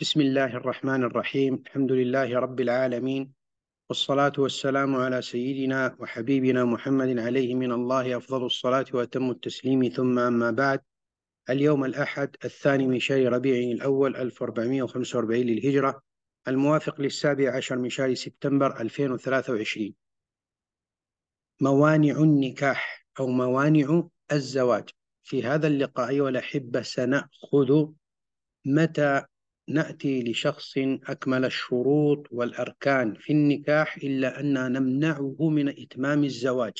بسم الله الرحمن الرحيم الحمد لله رب العالمين والصلاة والسلام على سيدنا وحبيبنا محمد عليه من الله أفضل الصلاة وأتم التسليم ثم أما بعد اليوم الأحد الثاني من شهر ربيع الأول 1445 للهجرة الموافق للسابع عشر من شهر سبتمبر 2023 موانع النكاح أو موانع الزواج في هذا اللقاء أيها الأحبة سنأخذ متى نأتي لشخص أكمل الشروط والأركان في النكاح إلا أننا نمنعه من إتمام الزواج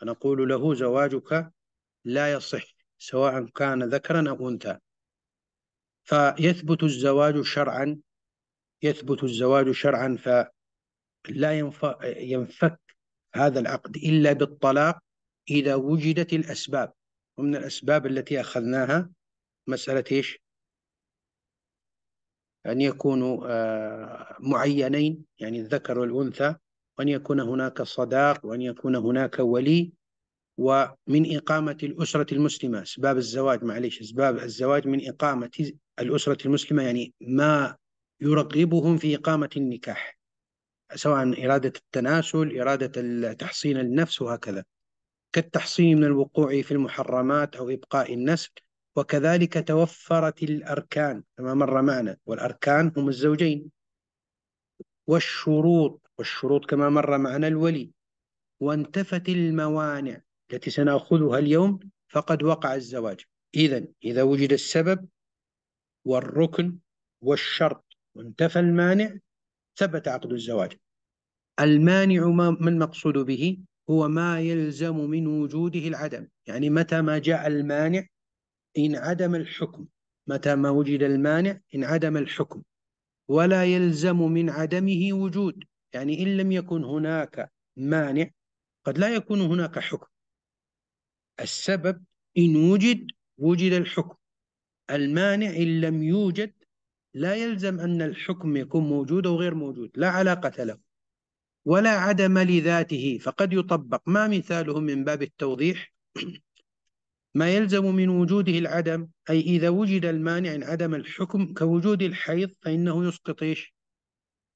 فنقول له زواجك لا يصح سواء كان ذكرا أو أنثى فيثبت الزواج شرعا يثبت الزواج شرعا فلا ينفك هذا العقد إلا بالطلاق إذا وجدت الأسباب ومن الأسباب التي أخذناها مسألة إيش أن يكونوا آه، معينين يعني الذكر والأنثى وأن يكون هناك صداق وأن يكون هناك ولي ومن إقامة الأسرة المسلمة أسباب الزواج معليش أسباب الزواج من إقامة الأسرة المسلمة يعني ما يرغبهم في إقامة النكاح سواء إرادة التناسل إرادة تحصين النفس وهكذا كالتحصين من الوقوع في المحرمات أو إبقاء النسل وكذلك توفرت الأركان كما مر معنا والأركان هم الزوجين والشروط والشروط كما مر معنا الولي وانتفت الموانع التي سنأخذها اليوم فقد وقع الزواج إذا إذا وجد السبب والركن والشرط وانتفى المانع ثبت عقد الزواج المانع ما المقصود به هو ما يلزم من وجوده العدم يعني متى ما جاء المانع انعدم الحكم متى ما وجد المانع انعدم الحكم ولا يلزم من عدمه وجود يعني إن لم يكن هناك مانع قد لا يكون هناك حكم السبب إن وجد وجد الحكم المانع إن لم يوجد لا يلزم أن الحكم يكون موجود أو غير موجود لا علاقة له ولا عدم لذاته فقد يطبق ما مثاله من باب التوضيح ما يلزم من وجوده العدم أي إذا وجد المانع عدم الحكم كوجود الحيض فإنه يسقط إيش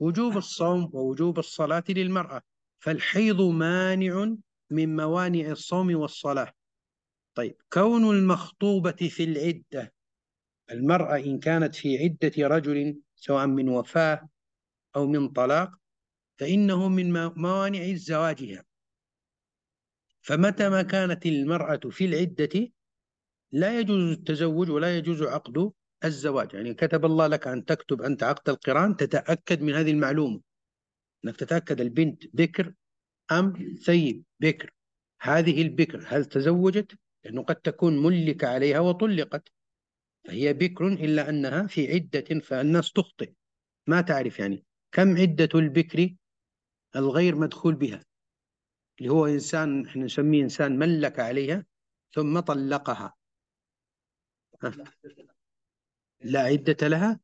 وجوب نعم. الصوم ووجوب الصلاة للمرأة فالحيض مانع من موانع الصوم والصلاة طيب كون المخطوبة في العدة المرأة إن كانت في عدة رجل سواء من وفاة أو من طلاق فإنه من موانع زواجها فمتى ما كانت المرأة في العدة لا يجوز التزوج ولا يجوز عقد الزواج يعني كتب الله لك أن تكتب أنت عقد القران تتأكد من هذه المعلومة أنك تتأكد البنت بكر أم سيد بكر هذه البكر هل تزوجت لأنه قد تكون ملك عليها وطلقت فهي بكر إلا أنها في عدة فالناس تخطئ ما تعرف يعني كم عدة البكر الغير مدخول بها اللي هو إنسان إحنا نسميه إنسان ملك عليها ثم طلقها لا عدة لها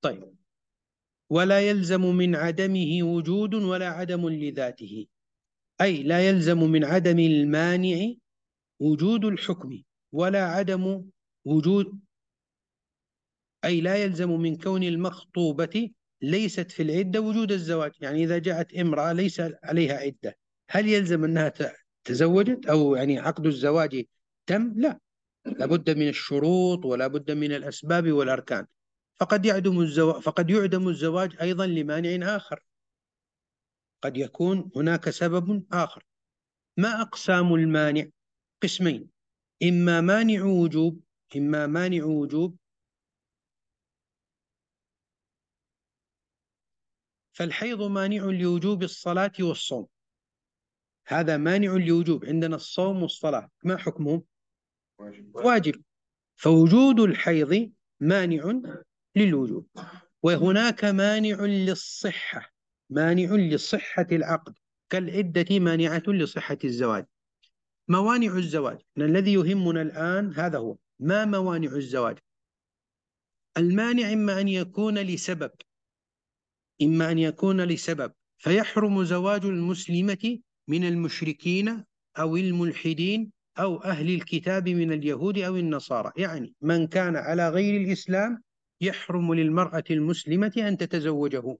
طيب ولا يلزم من عدمه وجود ولا عدم لذاته أي لا يلزم من عدم المانع وجود الحكم ولا عدم وجود أي لا يلزم من كون المخطوبة ليست في العدة وجود الزواج يعني إذا جاءت امرأة ليس عليها عدة هل يلزم أنها تزوجت أو يعني عقد الزواج تم لا لابد من الشروط ولا بد من الأسباب والأركان فقد يعدم الزواج فقد يعدم الزواج أيضا لمانع آخر قد يكون هناك سبب آخر ما أقسام المانع قسمين إما مانع وجوب إما مانع وجوب فالحيض مانع لوجوب الصلاة والصوم هذا مانع لوجوب عندنا الصوم والصلاة ما حكمه؟ واجب, واجب. فوجود الحيض مانع للوجوب وهناك مانع للصحة مانع لصحة العقد كالعدة مانعة لصحة الزواج موانع الزواج الذي يهمنا الآن هذا هو ما موانع الزواج المانع إما أن يكون لسبب إما أن يكون لسبب فيحرم زواج المسلمة من المشركين أو الملحدين أو أهل الكتاب من اليهود أو النصارى يعني من كان على غير الإسلام يحرم للمرأة المسلمة أن تتزوجه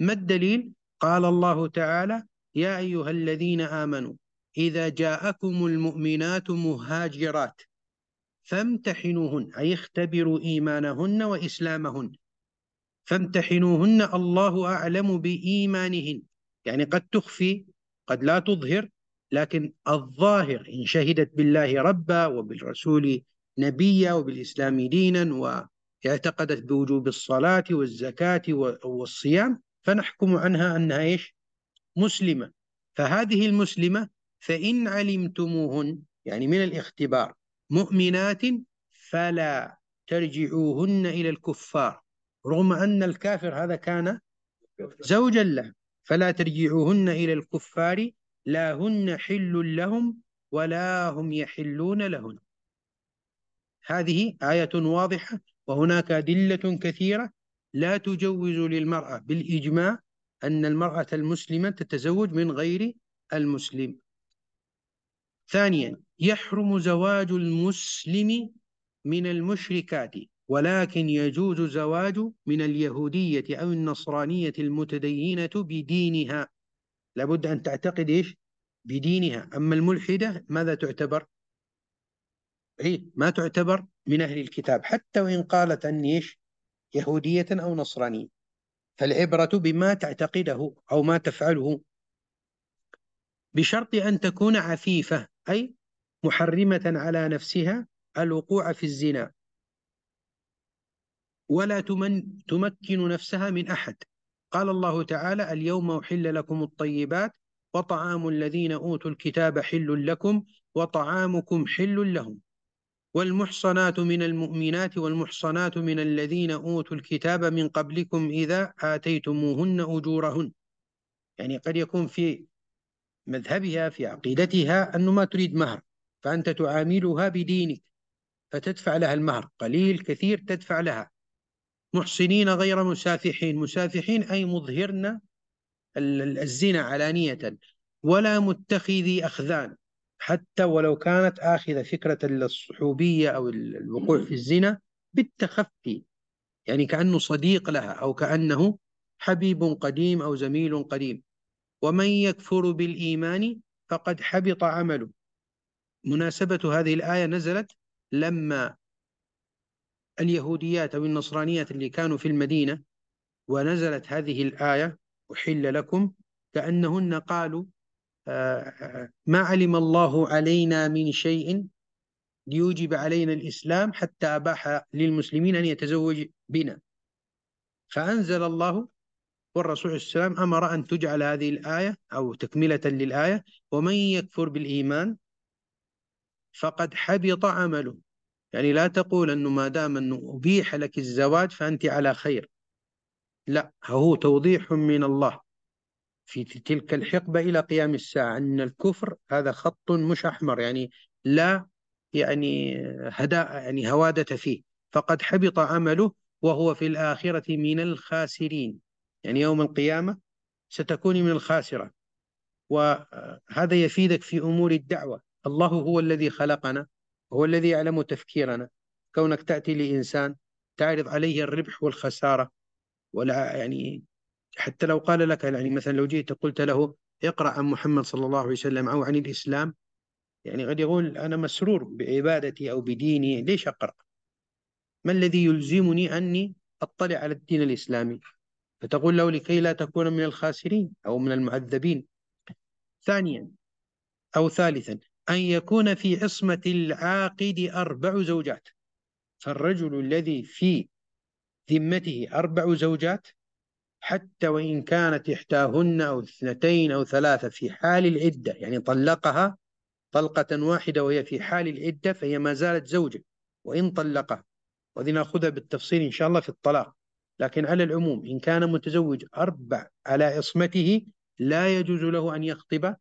ما الدليل؟ قال الله تعالى يا أيها الذين آمنوا إذا جاءكم المؤمنات مهاجرات فامتحنوهن أي اختبروا إيمانهن وإسلامهن فامتحنوهن الله أعلم بإيمانهن يعني قد تخفي قد لا تظهر لكن الظاهر إن شهدت بالله ربا وبالرسول نبيا وبالإسلام دينا واعتقدت بوجوب الصلاة والزكاة والصيام فنحكم عنها أنها إيش مسلمة فهذه المسلمة فإن علمتموهن يعني من الاختبار مؤمنات فلا ترجعوهن إلى الكفار رغم أن الكافر هذا كان زوجا له فلا ترجعوهن إلى الكفار لا هن حل لهم ولا هم يحلون لهن هذه آية واضحة وهناك أدلة كثيرة لا تجوز للمرأة بالإجماع أن المرأة المسلمة تتزوج من غير المسلم ثانيا يحرم زواج المسلم من المشركات ولكن يجوز زواج من اليهودية أو النصرانية المتدينة بدينها لابد أن تعتقد إيش بدينها أما الملحدة ماذا تعتبر أي ما تعتبر من أهل الكتاب حتى وإن قالت أني إيش يهودية أو نصرانية فالعبرة بما تعتقده أو ما تفعله بشرط أن تكون عفيفة أي محرمة على نفسها الوقوع في الزنا ولا تمن تمكن نفسها من أحد قال الله تعالى اليوم أحل لكم الطيبات وطعام الذين أوتوا الكتاب حل لكم وطعامكم حل لهم والمحصنات من المؤمنات والمحصنات من الذين أوتوا الكتاب من قبلكم إذا آتيتموهن أجورهن يعني قد يكون في مذهبها في عقيدتها أنه ما تريد مهر فأنت تعاملها بدينك فتدفع لها المهر قليل كثير تدفع لها محسنين غير مسافحين مسافحين أي مظهرن الزنا علانية ولا متخذي أخذان حتى ولو كانت آخذة فكرة الصحوبية أو الوقوع في الزنا بالتخفي يعني كأنه صديق لها أو كأنه حبيب قديم أو زميل قديم ومن يكفر بالإيمان فقد حبط عمله مناسبة هذه الآية نزلت لما اليهوديات أو النصرانيات اللي كانوا في المدينة ونزلت هذه الآية أحل لكم كأنهن قالوا آه، آه، ما علم الله علينا من شيء ليوجب علينا الإسلام حتى أباح للمسلمين أن يتزوج بنا فأنزل الله والرسول عليه وسلم أمر أن تجعل هذه الآية أو تكملة للآية ومن يكفر بالإيمان فقد حبط عمله يعني لا تقول أنه ما دام أنه أبيح لك الزواج فأنت على خير لا هو توضيح من الله في تلك الحقبة إلى قيام الساعة أن الكفر هذا خط مش أحمر يعني لا يعني هدا يعني هوادة فيه فقد حبط عمله وهو في الآخرة من الخاسرين يعني يوم القيامة ستكون من الخاسرة وهذا يفيدك في أمور الدعوة الله هو الذي خلقنا هو الذي يعلم تفكيرنا كونك تأتي لإنسان تعرض عليه الربح والخسارة ولا يعني حتى لو قال لك يعني مثلا لو جئت قلت له اقرأ عن محمد صلى الله عليه وسلم أو عن الإسلام يعني قد يقول أنا مسرور بعبادتي أو بديني ليش أقرأ ما الذي يلزمني أني أطلع على الدين الإسلامي فتقول له لكي لا تكون من الخاسرين أو من المعذبين ثانيا أو ثالثا أن يكون في عصمة العاقد أربع زوجات فالرجل الذي في ذمته أربع زوجات حتى وإن كانت إحداهن أو اثنتين أو ثلاثة في حال العدة يعني طلقها طلقة واحدة وهي في حال العدة فهي ما زالت زوجة وإن طلقها وذي نأخذها بالتفصيل إن شاء الله في الطلاق لكن على العموم إن كان متزوج أربع على عصمته لا يجوز له أن يخطب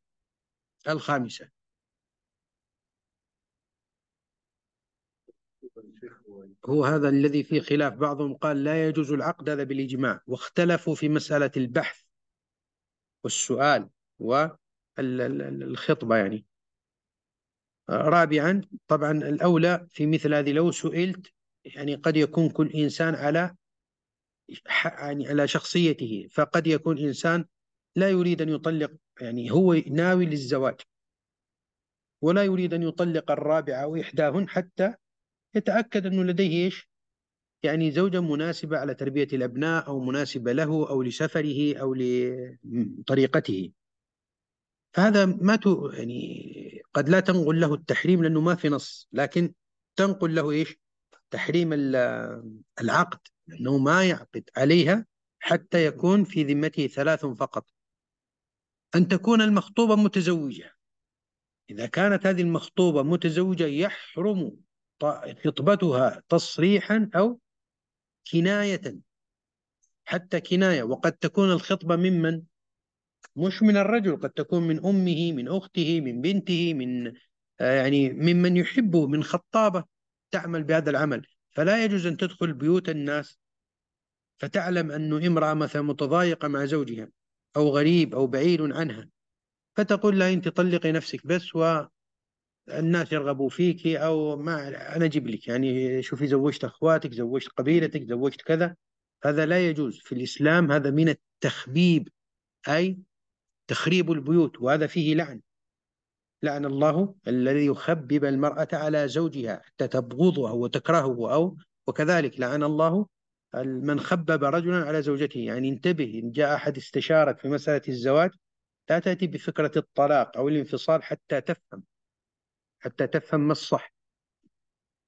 الخامسة هو هذا الذي فيه خلاف بعضهم قال لا يجوز العقد هذا بالإجماع واختلفوا في مسألة البحث والسؤال والخطبة يعني رابعا طبعا الأولى في مثل هذه لو سئلت يعني قد يكون كل إنسان على يعني على شخصيته فقد يكون إنسان لا يريد أن يطلق يعني هو ناوي للزواج ولا يريد أن يطلق الرابعة أو إحداهن حتى يتأكد أنه لديه إيش؟ يعني زوجة مناسبة على تربية الأبناء أو مناسبة له أو لسفره أو لطريقته فهذا ما ت... يعني قد لا تنقل له التحريم لأنه ما في نص لكن تنقل له إيش تحريم العقد لأنه ما يعقد عليها حتى يكون في ذمته ثلاث فقط أن تكون المخطوبة متزوجة إذا كانت هذه المخطوبة متزوجة يحرم خطبتها تصريحا أو كناية حتى كناية وقد تكون الخطبة ممن مش من الرجل قد تكون من أمه من أخته من بنته من آه، يعني ممن يحبه من خطابة تعمل بهذا العمل فلا يجوز أن تدخل بيوت الناس فتعلم أن امرأة مثلا متضايقة مع زوجها أو غريب أو بعيد عنها فتقول لا أنت طلقي نفسك بس و الناس يرغبوا فيك او ما انا اجيب لك يعني شوفي زوجت اخواتك زوجت قبيلتك زوجت كذا هذا لا يجوز في الاسلام هذا من التخبيب اي تخريب البيوت وهذا فيه لعن لعن الله الذي يخبب المرأة على زوجها حتى تبغضه وتكرهه أو وكذلك لعن الله من خبب رجلا على زوجته يعني انتبه إن جاء أحد استشارك في مسألة الزواج لا تأتي بفكرة الطلاق أو الانفصال حتى تفهم حتى تفهم ما الصح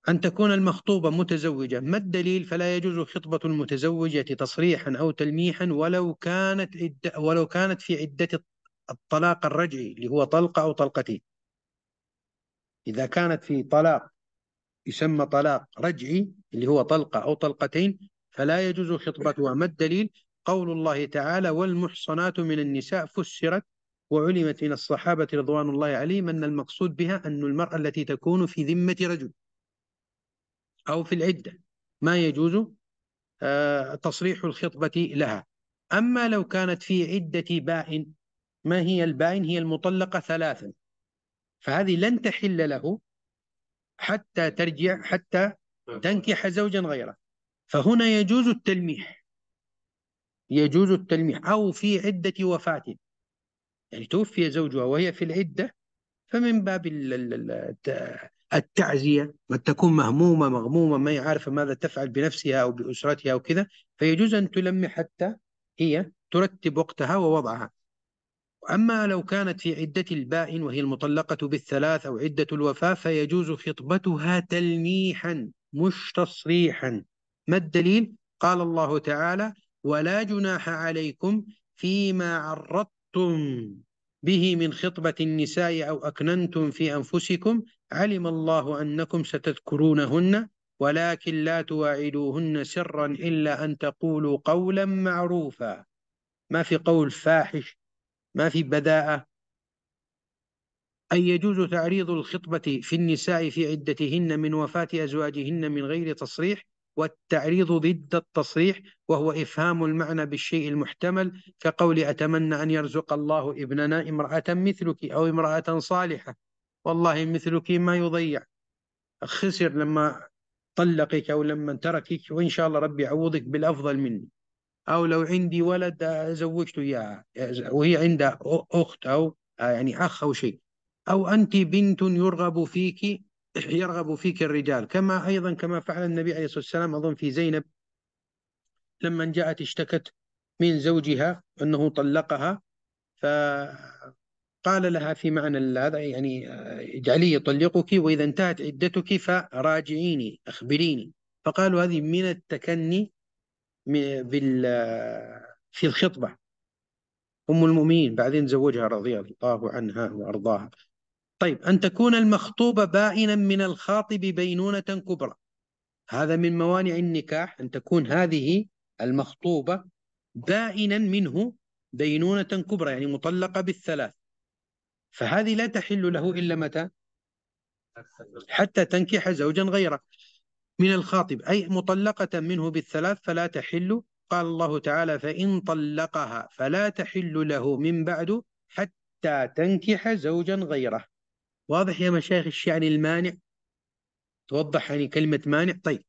أن تكون المخطوبة متزوجة ما الدليل فلا يجوز خطبة المتزوجة تصريحا أو تلميحا ولو كانت إد... ولو كانت في عدة الطلاق الرجعي اللي هو طلقة أو طلقتين إذا كانت في طلاق يسمى طلاق رجعي اللي هو طلقة أو طلقتين فلا يجوز خطبتها ما الدليل قول الله تعالى والمحصنات من النساء فسرت وعلمت من الصحابة رضوان الله عليهم أن المقصود بها أن المرأة التي تكون في ذمة رجل أو في العدة ما يجوز آه، تصريح الخطبة لها أما لو كانت في عدة بائن ما هي البائن هي المطلقة ثلاثا فهذه لن تحل له حتى ترجع حتى نعم. تنكح زوجا غيره فهنا يجوز التلميح يجوز التلميح أو في عدة وفاة يعني توفي زوجها وهي في العدة فمن باب التعزية قد تكون مهمومة مغمومة ما عارفة ماذا تفعل بنفسها أو بأسرتها أو كذا فيجوز أن تلمح حتى هي ترتب وقتها ووضعها أما لو كانت في عدة البائن وهي المطلقة بالثلاث أو عدة الوفاة فيجوز خطبتها تلميحا مش تصريحا ما الدليل؟ قال الله تعالى ولا جناح عليكم فيما عرضت خطبتم به من خطبة النساء أو أكننتم في أنفسكم علم الله أنكم ستذكرونهن ولكن لا تواعدوهن سرا إلا أن تقولوا قولا معروفا ما في قول فاحش ما في بداءة أن يجوز تعريض الخطبة في النساء في عدتهن من وفاة أزواجهن من غير تصريح والتعريض ضد التصريح وهو إفهام المعنى بالشيء المحتمل كقولي أتمنى أن يرزق الله ابننا امرأة مثلك أو امرأة صالحة والله مثلك ما يضيع خسر لما طلقك أو لما تركك وإن شاء الله ربي يعوضك بالأفضل مني أو لو عندي ولد زوجته إياها وهي عندها أخت أو يعني أخ أو شيء أو أنت بنت يرغب فيك يرغب فيك الرجال كما أيضا كما فعل النبي عليه الصلاة والسلام أظن في زينب لما جاءت اشتكت من زوجها أنه طلقها فقال لها في معنى هذا يعني اجعلي يطلقك وإذا انتهت عدتك فراجعيني أخبريني فقالوا هذه من التكني بال في الخطبة أم المؤمنين بعدين زوجها رضي الله عنها وأرضاها طيب أن تكون المخطوبة بائنا من الخاطب بينونة كبرى هذا من موانع النكاح أن تكون هذه المخطوبة بائنا منه بينونة كبرى يعني مطلقة بالثلاث فهذه لا تحل له إلا متى حتى تنكح زوجا غيره من الخاطب أي مطلقة منه بالثلاث فلا تحل قال الله تعالى فإن طلقها فلا تحل له من بعد حتى تنكح زوجا غيره واضح يا مشايخ يعني المانع توضح يعني كلمة مانع طيب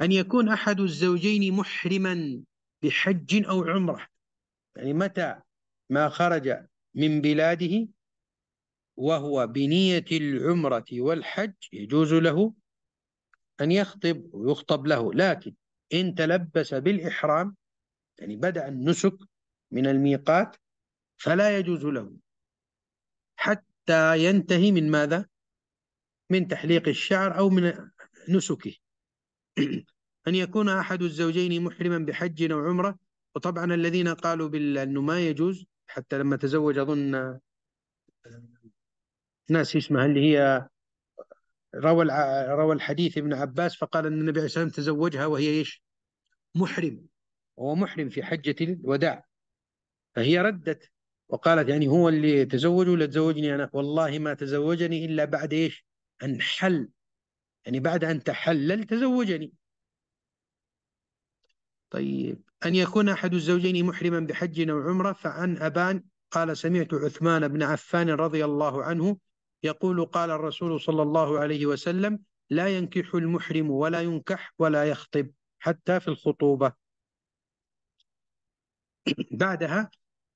أن يكون أحد الزوجين محرما بحج أو عمرة يعني متى ما خرج من بلاده وهو بنية العمرة والحج يجوز له أن يخطب ويخطب له لكن إن تلبس بالإحرام يعني بدأ النسك من الميقات فلا يجوز له ينتهي من ماذا؟ من تحليق الشعر أو من نسكه أن يكون أحد الزوجين محرما بحج أو عمرة وطبعا الذين قالوا بأنه ما يجوز حتى لما تزوج أظن ناس اسمها اللي هي روى روى الحديث ابن عباس فقال أن النبي عليه الصلاة والسلام تزوجها وهي إيش؟ محرم وهو محرم في حجة الوداع فهي ردت وقالت يعني هو اللي تزوج ولا تزوجني أنا والله ما تزوجني إلا بعد إيش أن حل يعني بعد أن تحلل تزوجني طيب أن يكون أحد الزوجين محرما بحج أو عمرة فعن أبان قال سمعت عثمان بن عفان رضي الله عنه يقول قال الرسول صلى الله عليه وسلم لا ينكح المحرم ولا ينكح ولا يخطب حتى في الخطوبة بعدها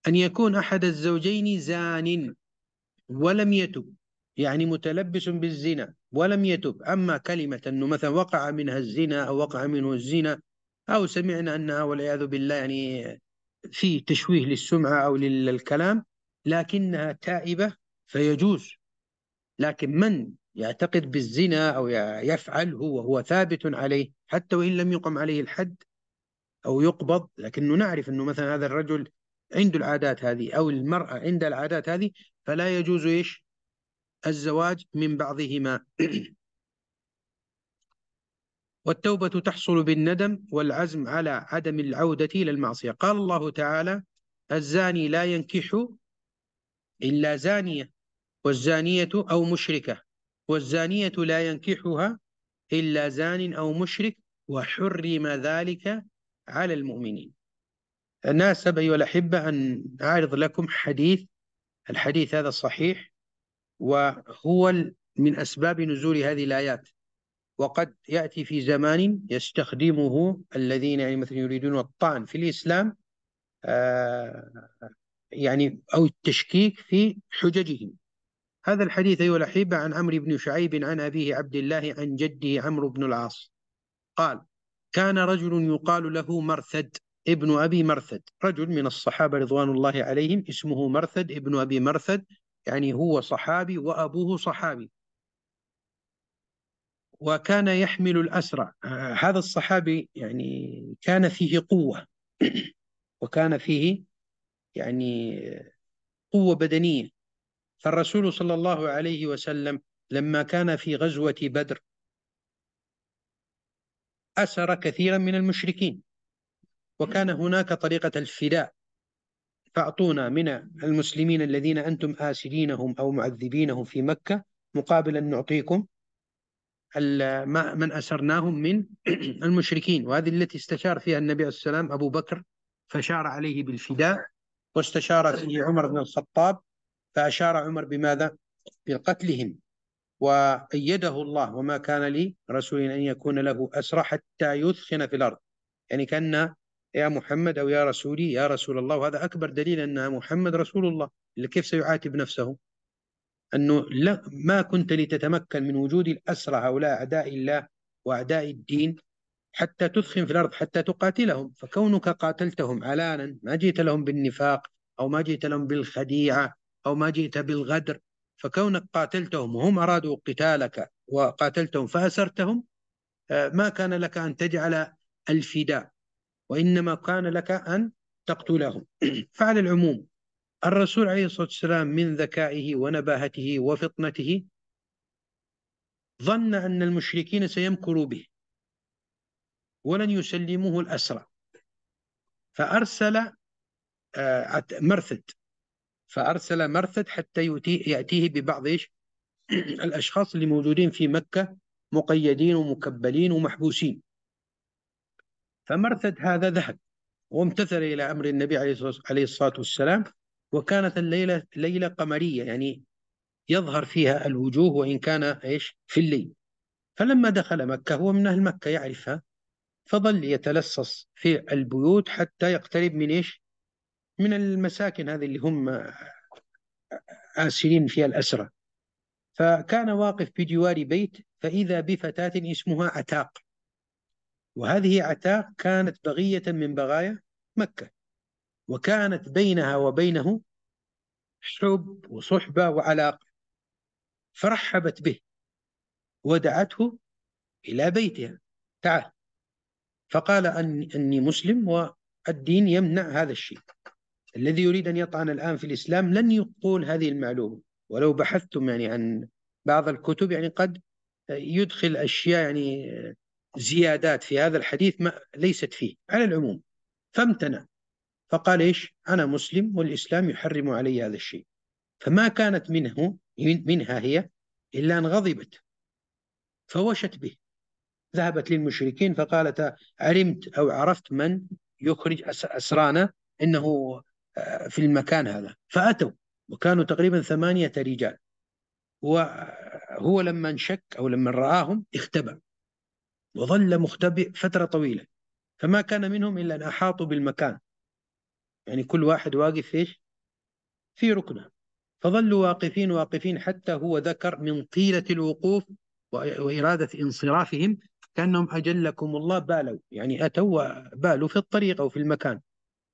أن يكون أحد الزوجين زان ولم يتب يعني متلبس بالزنا ولم يتب أما كلمة أنه مثلا وقع منها الزنا أو وقع منه الزنا أو سمعنا أنها والعياذ بالله يعني في تشويه للسمعة أو للكلام لكنها تائبة فيجوز لكن من يعتقد بالزنا أو يفعله وهو ثابت عليه حتى وإن لم يقم عليه الحد أو يقبض لكنه نعرف أنه مثلا هذا الرجل عنده العادات هذه أو المرأة عند العادات هذه فلا يجوز إيش الزواج من بعضهما والتوبة تحصل بالندم والعزم على عدم العودة إلى المعصية قال الله تعالى الزاني لا ينكح إلا زانية والزانية أو مشركة والزانية لا ينكحها إلا زان أو مشرك وحرم ذلك على المؤمنين ناسب أيها الأحبة أن أعرض لكم حديث الحديث هذا صحيح وهو من أسباب نزول هذه الآيات وقد يأتي في زمان يستخدمه الذين يعني مثلا يريدون الطعن في الإسلام آه، يعني أو التشكيك في حججهم هذا الحديث أيها الأحبة عن عمرو بن شعيب عن أبيه عبد الله عن جده عمرو بن العاص قال كان رجل يقال له مرثد ابن أبي مرثد رجل من الصحابة رضوان الله عليهم اسمه مرثد ابن أبي مرثد يعني هو صحابي وأبوه صحابي وكان يحمل الأسرع هذا الصحابي يعني كان فيه قوة وكان فيه يعني قوة بدنية فالرسول صلى الله عليه وسلم لما كان في غزوة بدر أسر كثيرا من المشركين وكان هناك طريقة الفداء فأعطونا من المسلمين الذين أنتم آسرينهم أو معذبينهم في مكة مقابل أن نعطيكم من أسرناهم من المشركين وهذه التي استشار فيها النبي عليه السلام أبو بكر فشار عليه بالفداء واستشار فيه عمر بن الخطاب فأشار عمر بماذا؟ بقتلهم وأيده الله وما كان لرسول أن يكون له أسرى حتى يثخن في الأرض يعني كان يا محمد أو يا رسولي يا رسول الله وهذا أكبر دليل ان محمد رسول الله اللي كيف سيعاتب نفسه أنه لا ما كنت لتتمكن من وجود الأسرى هؤلاء أعداء الله وأعداء الدين حتى تثخن في الأرض حتى تقاتلهم فكونك قاتلتهم علانا ما جئت لهم بالنفاق أو ما جئت لهم بالخديعة أو ما جئت بالغدر فكونك قاتلتهم وهم أرادوا قتالك وقاتلتهم فأسرتهم آه، ما كان لك أن تجعل الفداء وإنما كان لك أن تقتلهم فعلى العموم الرسول عليه الصلاة والسلام من ذكائه ونباهته وفطنته ظن أن المشركين سيمكروا به ولن يسلموه الأسرى فأرسل آه، مرثد فأرسل مرثد حتى يأتيه ببعض إيش الأشخاص اللي موجودين في مكة مقيدين ومكبلين ومحبوسين فمرثد هذا ذهب وامتثل إلى أمر النبي عليه الصلاة والسلام وكانت الليلة ليلة قمرية يعني يظهر فيها الوجوه وإن كان إيش في الليل فلما دخل مكة هو من أهل مكة يعرفها فظل يتلصص في البيوت حتى يقترب من إيش من المساكن هذه اللي هم آسرين فيها الأسرة فكان واقف بجوار بيت فإذا بفتاة اسمها عتاق وهذه عتاق كانت بغية من بغايا مكة وكانت بينها وبينه حب وصحبة وعلاقة فرحبت به ودعته إلى بيتها تعال فقال أني, مسلم والدين يمنع هذا الشيء الذي يريد أن يطعن الآن في الإسلام لن يقول هذه المعلومة ولو بحثتم يعني عن بعض الكتب يعني قد يدخل أشياء يعني زيادات في هذا الحديث ما ليست فيه على العموم فامتنع فقال ايش انا مسلم والاسلام يحرم علي هذا الشيء فما كانت منه منها هي الا ان غضبت فوشت به ذهبت للمشركين فقالت علمت او عرفت من يخرج اسرانا انه آه، في المكان هذا فاتوا وكانوا تقريبا ثمانيه رجال وهو لما انشك او لما راهم اختبأ وظل مختبئ فترة طويلة فما كان منهم إلا أن أحاطوا بالمكان يعني كل واحد واقف إيش في ركنه فظلوا واقفين واقفين حتى هو ذكر من طيلة الوقوف وإرادة انصرافهم كأنهم أجلكم الله بالوا يعني أتوا بالوا في الطريق أو في المكان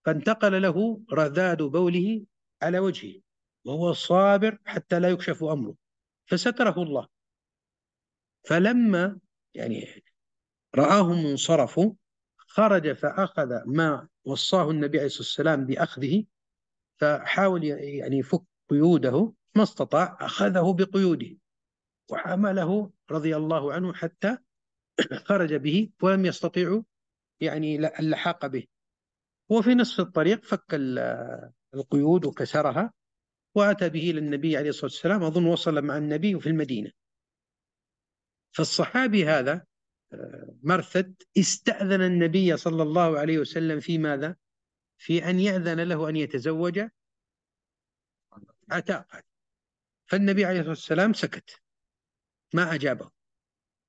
فانتقل له رذاذ بوله على وجهه وهو صابر حتى لا يكشف أمره فستره الله فلما يعني رآهم انصرفوا خرج فأخذ ما وصاه النبي عليه الصلاة والسلام بأخذه فحاول يعني يفك قيوده ما استطاع أخذه بقيوده وحمله رضي الله عنه حتى خرج به ولم يستطيعوا يعني اللحاق به وفي نصف الطريق فك القيود وكسرها وأتى به للنبي عليه الصلاة والسلام أظن وصل مع النبي في المدينة فالصحابي هذا مرثد استأذن النبي صلى الله عليه وسلم في ماذا؟ في أن يأذن له أن يتزوج عتاق فالنبي عليه الصلاة والسلام سكت ما أجابه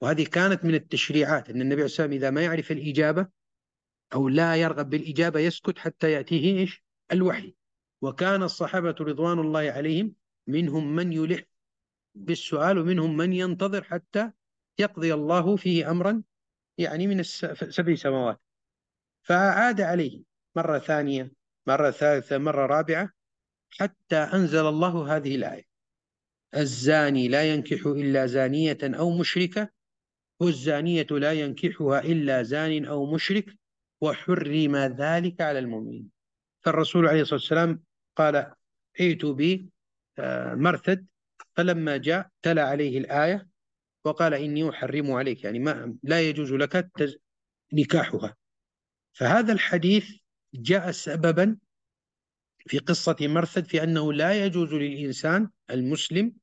وهذه كانت من التشريعات أن النبي عليه الصلاة والسلام إذا ما يعرف الإجابة أو لا يرغب بالإجابة يسكت حتى يأتيه إيش؟ الوحي وكان الصحابة رضوان الله عليهم منهم من يلح بالسؤال ومنهم من ينتظر حتى يقضي الله فيه أمرا يعني من سبع سماوات فعاد عليه مرة ثانية مرة ثالثة مرة رابعة حتى أنزل الله هذه الآية الزاني لا ينكح إلا زانية أو مشركة والزانية لا ينكحها إلا زان أو مشرك وحرم ذلك على المؤمنين فالرسول عليه الصلاة والسلام قال ائتوا بي آه، مرتد فلما جاء تلا عليه الآية وقال إني أحرم عليك يعني ما لا يجوز لك نكاحها فهذا الحديث جاء سببا في قصة مرثد في أنه لا يجوز للإنسان المسلم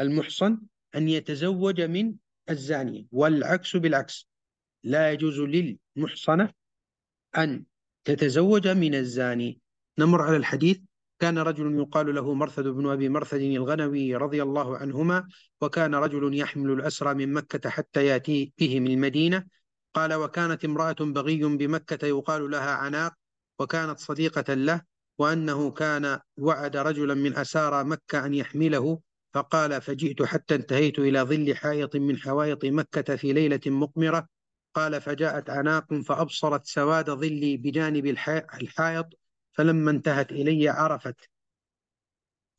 المحصن أن يتزوج من الزانية والعكس بالعكس لا يجوز للمحصنة أن تتزوج من الزاني نمر على الحديث كان رجل يقال له مرثد بن أبي مرثد الغنوي رضي الله عنهما وكان رجل يحمل الأسرى من مكة حتى يأتي به من المدينة قال وكانت امرأة بغي بمكة يقال لها عناق وكانت صديقة له وأنه كان وعد رجلا من أسارى مكة أن يحمله فقال فجئت حتى انتهيت إلى ظل حائط من حوائط مكة في ليلة مقمرة قال فجاءت عناق فأبصرت سواد ظلي بجانب الحائط فلما انتهت إلي عرفت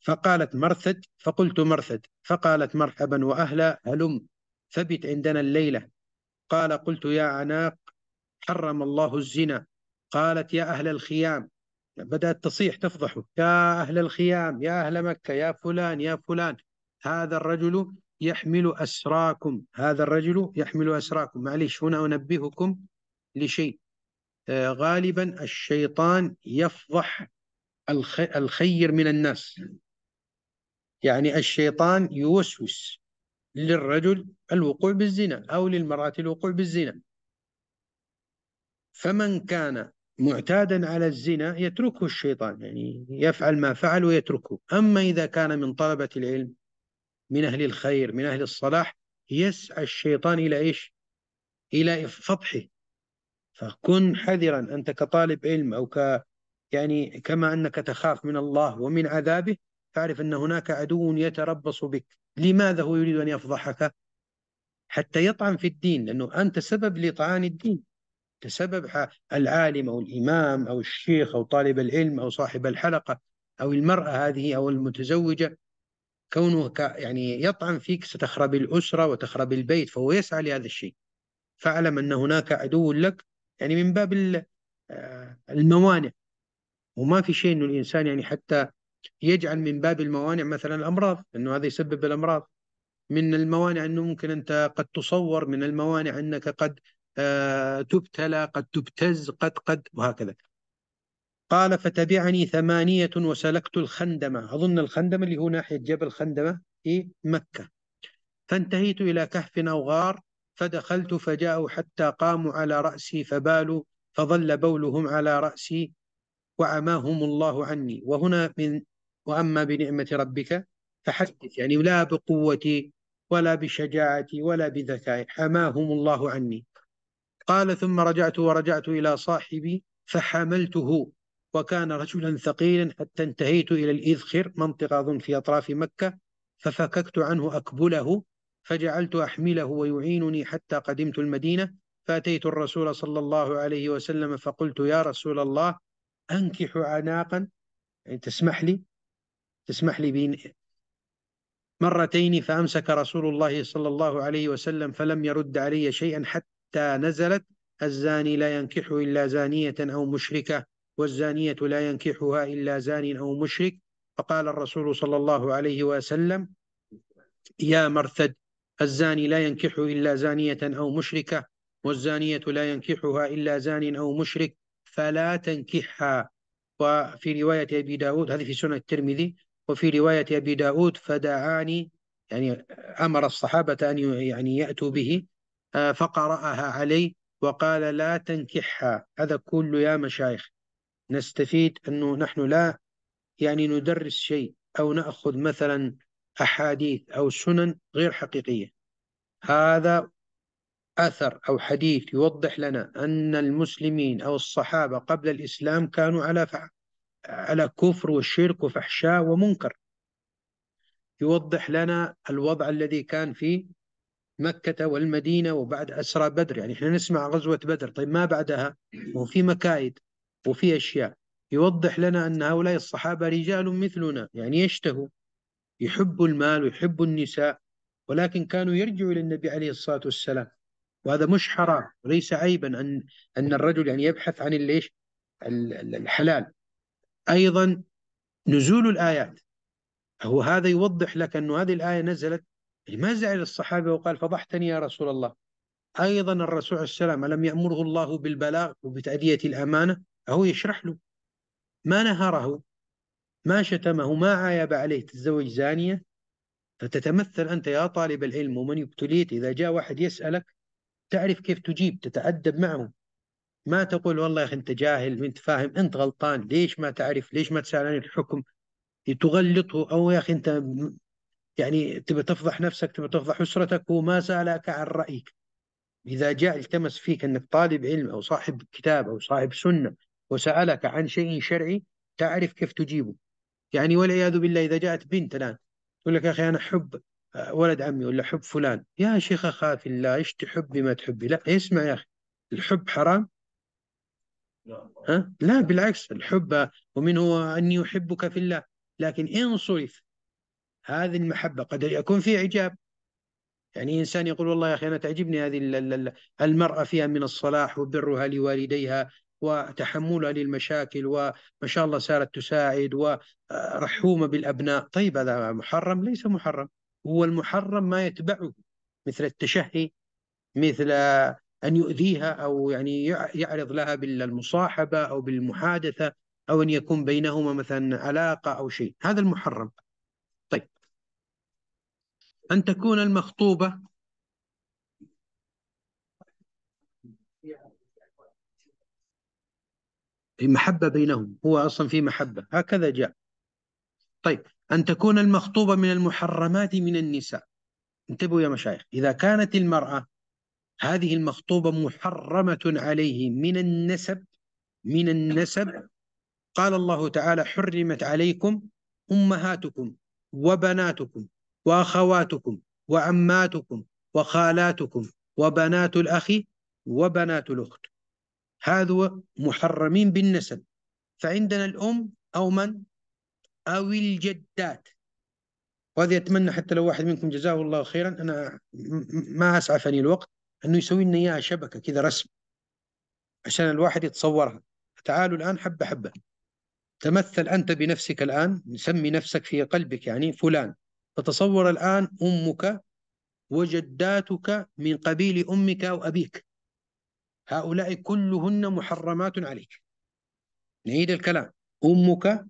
فقالت مرثد فقلت مرثد فقالت مرحبا وأهلا هلم ثبت عندنا الليلة قال قلت يا عناق حرم الله الزنا قالت يا أهل الخيام بدأت تصيح تفضحه يا أهل الخيام يا أهل مكة يا فلان يا فلان هذا الرجل يحمل أسراكم هذا الرجل يحمل أسراكم معليش هنا أنبهكم لشيء آه، غالبا الشيطان يفضح الخير من الناس يعني الشيطان يوسوس للرجل الوقوع بالزنا أو للمرأة الوقوع بالزنا فمن كان معتادا على الزنا يتركه الشيطان يعني يفعل ما فعل ويتركه أما إذا كان من طلبة العلم من أهل الخير من أهل الصلاح يسعى الشيطان إلى إيش إلى فضحه فكن حذرا أنت كطالب علم أو ك يعني كما أنك تخاف من الله ومن عذابه فاعرف أن هناك عدو يتربص بك لماذا هو يريد أن يفضحك حتى يطعن في الدين لأنه أنت سبب لطعان الدين تسبب العالم أو الإمام أو الشيخ أو طالب العلم أو صاحب الحلقة أو المرأة هذه أو المتزوجة كونه يعني يطعن فيك ستخرب الأسرة وتخرب البيت فهو يسعى لهذا الشيء فاعلم أن هناك عدو لك يعني من باب آه، الموانع وما في شيء انه الانسان يعني حتى يجعل من باب الموانع مثلا الامراض انه هذا يسبب الامراض من الموانع انه ممكن انت قد تصور من الموانع انك قد آه، تبتلى قد تبتز قد قد وهكذا قال فتبعني ثمانية وسلكت الخندمة أظن الخندمة اللي هو ناحية جبل خندمة في إيه، مكة فانتهيت إلى كهف أو غار فدخلت فجاءوا حتى قاموا على رأسي فبالوا فظل بولهم على رأسي وعماهم الله عني وهنا من وأما بنعمة ربك فحدث يعني لا بقوتي ولا بشجاعتي ولا بذكائي حماهم الله عني قال ثم رجعت ورجعت إلى صاحبي فحملته وكان رجلا ثقيلا حتى انتهيت إلى الإذخر منطقة أظن في أطراف مكة ففككت عنه أكبله فجعلت أحمله ويعينني حتى قدمت المدينة فأتيت الرسول صلى الله عليه وسلم فقلت يا رسول الله أنكح عناقا يعني تسمح لي تسمح لي بين مرتين فأمسك رسول الله صلى الله عليه وسلم فلم يرد علي شيئا حتى نزلت الزاني لا ينكح إلا زانية أو مشركة والزانية لا ينكحها إلا زان أو مشرك فقال الرسول صلى الله عليه وسلم يا مرثد الزاني لا ينكح إلا زانية أو مشركة والزانية لا ينكحها إلا زان أو مشرك فلا تنكحها وفي رواية أبي داود هذه في سنة الترمذي وفي رواية أبي داود فدعاني يعني أمر الصحابة أن يعني يأتوا به آه، فقرأها علي وقال لا تنكحها هذا كله يا مشايخ نستفيد أنه نحن لا يعني ندرس شيء أو نأخذ مثلا أحاديث أو سنن غير حقيقية هذا أثر أو حديث يوضح لنا أن المسلمين أو الصحابة قبل الإسلام كانوا على فع على كفر وشرك وفحشاء ومنكر يوضح لنا الوضع الذي كان في مكة والمدينة وبعد أسرى بدر يعني إحنا نسمع غزوة بدر طيب ما بعدها وفي مكائد وفي أشياء يوضح لنا أن هؤلاء الصحابة رجال مثلنا يعني يشتهوا يحبوا المال ويحبوا النساء ولكن كانوا يرجعوا إلى النبي عليه الصلاة والسلام وهذا مش حرام وليس عيبا أن أن الرجل يعني يبحث عن ليش الحلال أيضا نزول الآيات هو هذا يوضح لك أن هذه الآية نزلت ما زعل الصحابة وقال فضحتني يا رسول الله أيضا الرسول عليه السلام ألم يأمره الله بالبلاغ وبتأدية الأمانة هو يشرح له ما نهره ما شتمه ما عايب عليه تتزوج زانية فتتمثل أنت يا طالب العلم ومن ابتليت إذا جاء واحد يسألك تعرف كيف تجيب تتأدب معه ما تقول والله يا أخي أنت جاهل أنت فاهم أنت غلطان ليش ما تعرف ليش ما تسأل عن الحكم تغلطه أو يا أخي أنت يعني تبي تفضح نفسك تبي تفضح أسرتك وما سألك عن رأيك إذا جاء التمس فيك أنك طالب علم أو صاحب كتاب أو صاحب سنة وسألك عن شيء شرعي تعرف كيف تجيبه يعني والعياذ بالله إذا جاءت بنت الآن تقول لك يا أخي أنا حب آه، ولد عمي ولا حب فلان يا شيخ اخاف الله إيش تحبي ما تحبي لا اسمع يا أخي الحب حرام ها؟ لا بالعكس الحب ومنه أني أحبك في الله لكن إن صرف هذه المحبة قد يكون في إعجاب يعني إنسان يقول والله يا أخي أنا تعجبني هذه المرأة فيها من الصلاح وبرها لوالديها وتحملها للمشاكل وما شاء الله صارت تساعد ورحومة بالأبناء طيب هذا محرم ليس محرم هو المحرم ما يتبعه مثل التشهي مثل أن يؤذيها أو يعني يعرض لها بالمصاحبة أو بالمحادثة أو أن يكون بينهما مثلا علاقة أو شيء هذا المحرم طيب أن تكون المخطوبة محبة بينهم هو أصلا في محبة هكذا جاء طيب أن تكون المخطوبة من المحرمات من النساء انتبهوا يا مشايخ إذا كانت المرأة هذه المخطوبة محرمة عليه من النسب من النسب قال الله تعالى حرمت عليكم أمهاتكم وبناتكم وأخواتكم وعماتكم وخالاتكم وبنات الأخ وبنات الأخت هذو محرمين بالنسب فعندنا الأم أو من أو الجدات وهذه أتمنى حتى لو واحد منكم جزاه الله خيرا أنا ما أسعفني الوقت أنه يسوي لنا إياها شبكة كذا رسم عشان الواحد يتصورها تعالوا الآن حبة حبة تمثل أنت بنفسك الآن نسمي نفسك في قلبك يعني فلان فتصور الآن أمك وجداتك من قبيل أمك وأبيك أبيك هؤلاء كلهن محرمات عليك نعيد الكلام أمك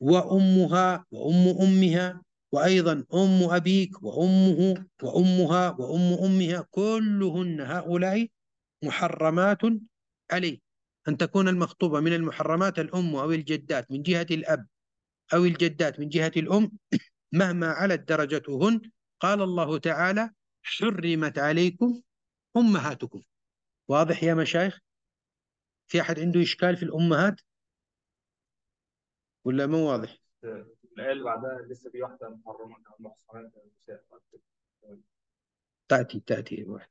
وأمها وأم أمها وأيضا أم أبيك وأمه وأمها وأم أمها كلهن هؤلاء محرمات عليك أن تكون المخطوبة من المحرمات الأم أو الجدات من جهة الأب أو الجدات من جهة الأم مهما علت درجتهن قال الله تعالى حرمت عليكم أمهاتكم واضح يا مشايخ في أحد عنده إشكال في الأمهات ولا مو واضح العيال بعدها لسه في واحدة محرمة تأتي تأتي واحد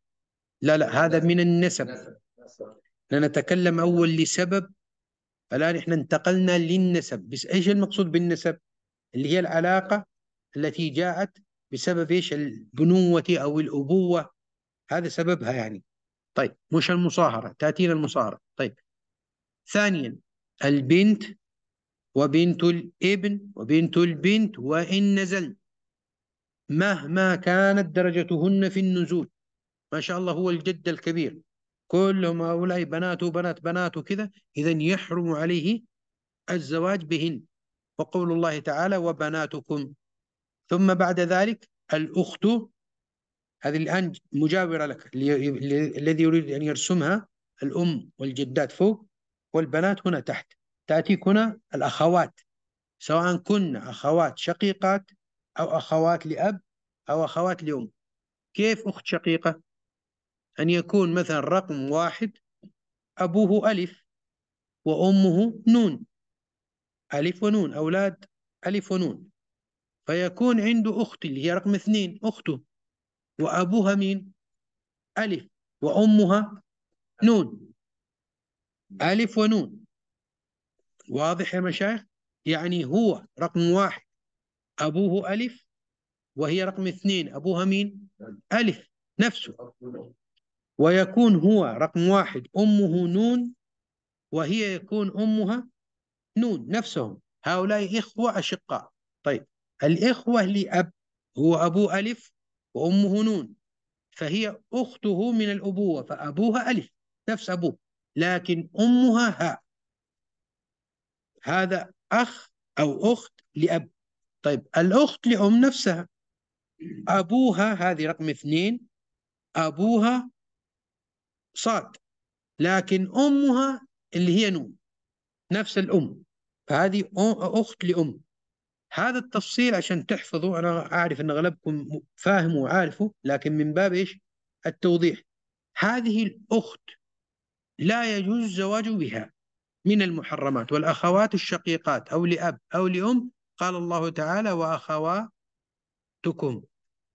لا لا هذا من النسب نتكلم أول لسبب الآن إحنا انتقلنا للنسب بس إيش المقصود بالنسب اللي هي العلاقة التي جاءت بسبب إيش البنوة أو الأبوة هذا سببها يعني طيب مش المصاهرة تأتينا المصاهرة طيب ثانيا البنت وبنت الابن وبنت البنت وإن نزل مهما كانت درجتهن في النزول ما شاء الله هو الجد الكبير كلهم هؤلاء بنات وبنات كذا إذا يحرم عليه الزواج بهن وقول الله تعالى وبناتكم ثم بعد ذلك الأخت هذه الآن مجاورة لك الذي يريد أن يرسمها الأم والجدات فوق والبنات هنا تحت تأتيك هنا الأخوات سواء كن أخوات شقيقات أو أخوات لأب أو أخوات لأم كيف أخت شقيقة؟ أن يكون مثلا رقم واحد أبوه ألف وأمه نون ألف ونون أولاد ألف ونون فيكون عنده أخت اللي هي رقم اثنين أخته وأبوها مين ألف وأمها نون ألف ونون واضح يا مشايخ يعني هو رقم واحد أبوه ألف وهي رقم اثنين أبوها مين ألف نفسه ويكون هو رقم واحد أمه نون وهي يكون أمها نون نفسهم هؤلاء إخوة أشقاء طيب الإخوة لأب هو أبو ألف وأمه نون فهي أخته من الأبوة فأبوها ألف نفس أبوه لكن أمها هاء هذا أخ أو أخت لأب طيب الأخت لأم نفسها أبوها هذه رقم اثنين أبوها صاد لكن أمها اللي هي نون نفس الأم فهذه أخت لأم هذا التفصيل عشان تحفظه انا اعرف ان اغلبكم فاهمه وعارفه لكن من باب ايش؟ التوضيح هذه الاخت لا يجوز الزواج بها من المحرمات والاخوات الشقيقات او لاب او لام قال الله تعالى واخواتكم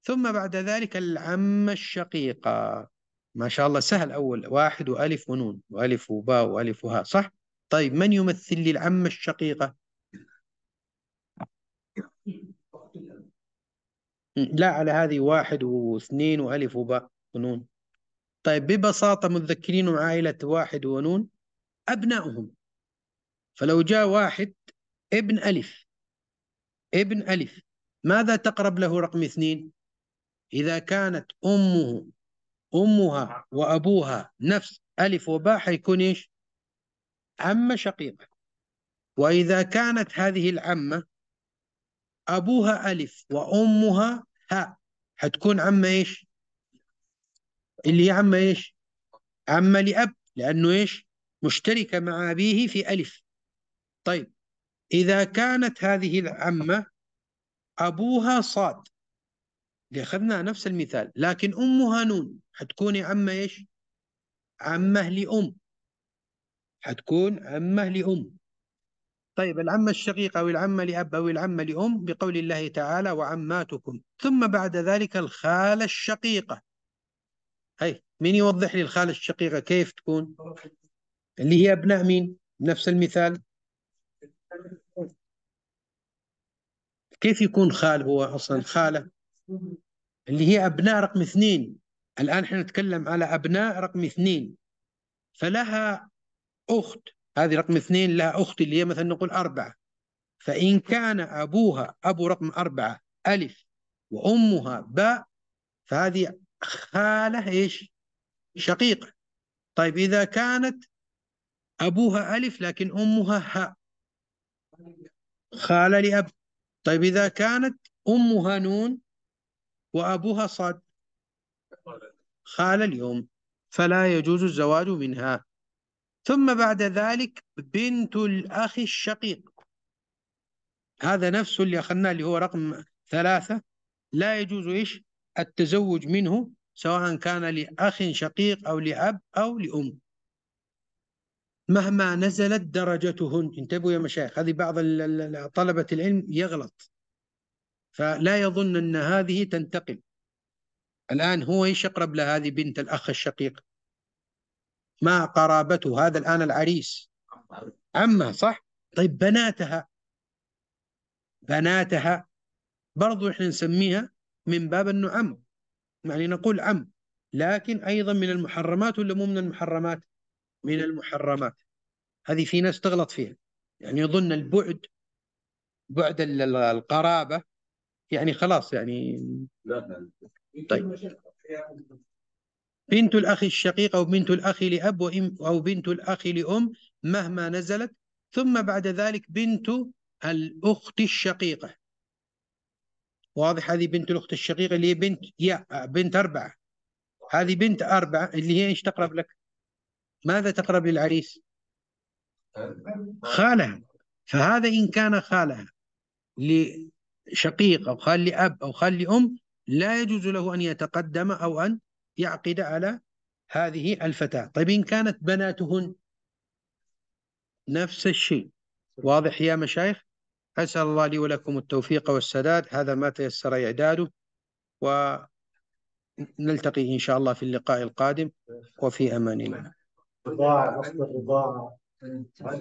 ثم بعد ذلك العم الشقيقه ما شاء الله سهل اول واحد والف ونون والف وباء والف وها صح؟ طيب من يمثل لي العمة الشقيقة؟ لا على هذه واحد واثنين وألف وباء ونون طيب ببساطة متذكرين عائلة واحد ونون أبنائهم فلو جاء واحد ابن ألف ابن ألف ماذا تقرب له رقم اثنين إذا كانت أمه أمها وأبوها نفس ألف وباء حيكون إيش عمة شقيقة وإذا كانت هذه العمة أبوها ألف وأمها ها حتكون عمة إيش اللي هي عمة إيش عمة لأب لأنه إيش مشتركة مع أبيه في ألف طيب إذا كانت هذه العمة أبوها صاد أخذنا نفس المثال لكن أمها نون حتكون عمة إيش عمة لأم حتكون عمة لأم طيب العمة الشقيقة أو العمة لأب أو العمة لأم بقول الله تعالى وعماتكم ثم بعد ذلك الخالة الشقيقة هاي مين يوضح لي الخالة الشقيقة كيف تكون اللي هي أبناء مين نفس المثال كيف يكون خال هو أصلا خالة اللي هي أبناء رقم اثنين الآن احنا نتكلم على أبناء رقم اثنين فلها أخت هذه رقم اثنين لها أخت اللي هي مثلا نقول أربعة فإن كان أبوها أبو رقم أربعة ألف وأمها باء فهذه خالة إيش شقيقة طيب إذا كانت أبوها ألف لكن أمها هاء خالة لأب طيب إذا كانت أمها نون وأبوها صاد خال اليوم فلا يجوز الزواج منها ثم بعد ذلك بنت الأخ الشقيق هذا نفسه اللي أخذناه اللي هو رقم ثلاثة لا يجوز إيش التزوج منه سواء كان لأخ شقيق أو لأب أو لأم مهما نزلت درجتهن انتبهوا يا مشايخ هذه بعض طلبة العلم يغلط فلا يظن أن هذه تنتقل الآن هو إيش يقرب لهذه بنت الأخ الشقيق ما قرابته هذا الآن العريس عمه صح طيب بناتها بناتها برضو احنا نسميها من باب انه عم يعني نقول عم لكن ايضا من المحرمات ولا مو من المحرمات؟ من المحرمات هذه في ناس تغلط فيها يعني يظن البعد بعد القرابه يعني خلاص يعني طيب بنت الأخ الشقيق أو بنت الأخ لأب أو بنت الأخ لأم مهما نزلت ثم بعد ذلك بنت الأخت الشقيقة واضح هذه بنت الأخت الشقيقة اللي هي بنت يا بنت أربعة هذه بنت أربعة اللي هي إيش تقرب لك ماذا تقرب للعريس خالها فهذا إن كان خالها لشقيق أو خال لأب أو خال لأم لا يجوز له أن يتقدم أو أن يعقد على هذه الفتاة طيب إن كانت بناتهن نفس الشيء واضح يا مشايخ أسأل الله لي ولكم التوفيق والسداد هذا ما تيسر إعداده ونلتقي إن شاء الله في اللقاء القادم وفي أمان الله